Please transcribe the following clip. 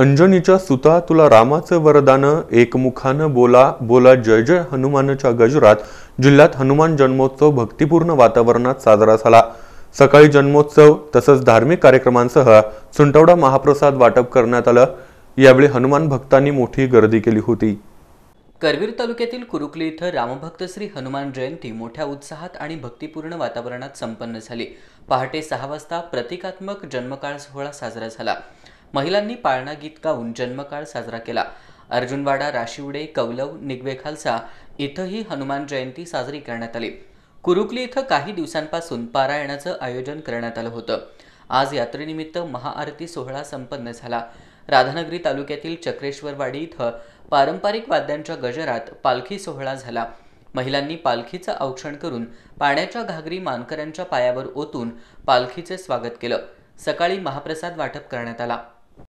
अंजनीच्या सुता तुला रामाचं वरदान एकमुखानं बोला बोला जय जय हनुमानच्या गजरात जिल्ह्यात हनुमान जन्मोत्सव भक्तिपूर्ण वातावरणात साजरा झाला सकाळी जन्मोत्सव तसंच धार्मिक कार्यक्रमांसह सुंटवडा महाप्रसाद वाटप करण्यात आलं यावेळी हनुमान भक्तांनी मोठी गर्दी केली होती करवीर तालुक्यातील कुरुकली इथं रामभक्त श्री हनुमान जयंती मोठ्या उत्साहात आणि भक्तिपूर्ण वातावरणात संपन्न झाली पहाटे सहा वाजता प्रतिकात्मक जन्मकाळ सोहळा साजरा झाला महिलांनी पाळणा गीत गाऊन जन्मकाळ साजरा केला अर्जुनवाडा राशिवडे कौलव निगवे खालसा इथंही हनुमान जयंती साजरी करण्यात आली कुरुकली इथं काही दिवसांपासून पारायणाचं आयोजन करण्यात आलं होतं आज यात्रेनिमित्त महाआरती सोहळा संपन्न झाला राधानगरी तालुक्यातील चक्रेश्वरवाडी इथं पारंपरिक वाद्यांच्या गजरात पालखी सोहळा झाला महिलांनी पालखीचं औक्षण करून पाण्याच्या घागरी मानकऱ्यांच्या पायावर ओतून पालखीचे स्वागत केलं सकाळी महाप्रसाद वाटप करण्यात आला